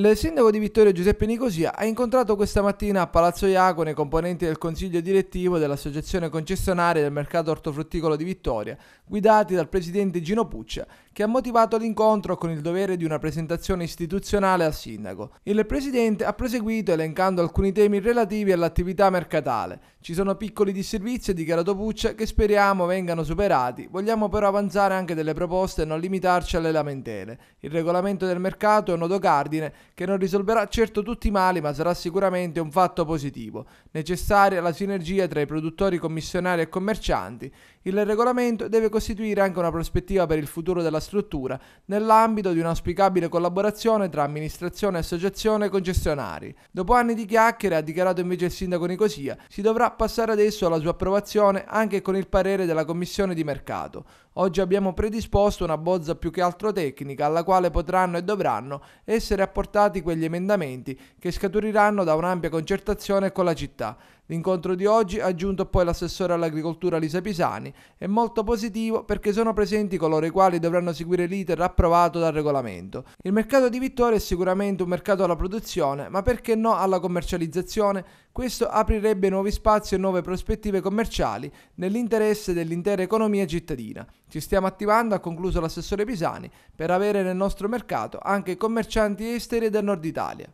Il sindaco di Vittorio Giuseppe Nicosia ha incontrato questa mattina a Palazzo Iacone componenti del consiglio direttivo dell'associazione concessionaria del mercato ortofrutticolo di Vittoria, guidati dal presidente Gino Puccia, che ha motivato l'incontro con il dovere di una presentazione istituzionale al sindaco. Il presidente ha proseguito elencando alcuni temi relativi all'attività mercatale. Ci sono piccoli disservizi, ha dichiarato Puccia, che speriamo vengano superati. Vogliamo però avanzare anche delle proposte e non limitarci alle lamentele. Il regolamento del mercato è un nodo cardine che non risolverà certo tutti i mali, ma sarà sicuramente un fatto positivo. Necessaria la sinergia tra i produttori commissionari e commercianti, il regolamento deve costituire anche una prospettiva per il futuro della struttura, nell'ambito di un'auspicabile collaborazione tra amministrazione, associazione e concessionari. Dopo anni di chiacchiere, ha dichiarato invece il sindaco Nicosia, si dovrà passare adesso alla sua approvazione anche con il parere della commissione di mercato. Oggi abbiamo predisposto una bozza più che altro tecnica alla quale potranno e dovranno essere apportate risultati quegli emendamenti che scaturiranno da un'ampia concertazione con la città L'incontro di oggi ha aggiunto poi l'assessore all'agricoltura Lisa Pisani, è molto positivo perché sono presenti coloro i quali dovranno seguire l'iter approvato dal regolamento. Il mercato di Vittoria è sicuramente un mercato alla produzione, ma perché no alla commercializzazione? Questo aprirebbe nuovi spazi e nuove prospettive commerciali nell'interesse dell'intera economia cittadina. Ci stiamo attivando, ha concluso l'assessore Pisani, per avere nel nostro mercato anche commercianti esteri del nord Italia.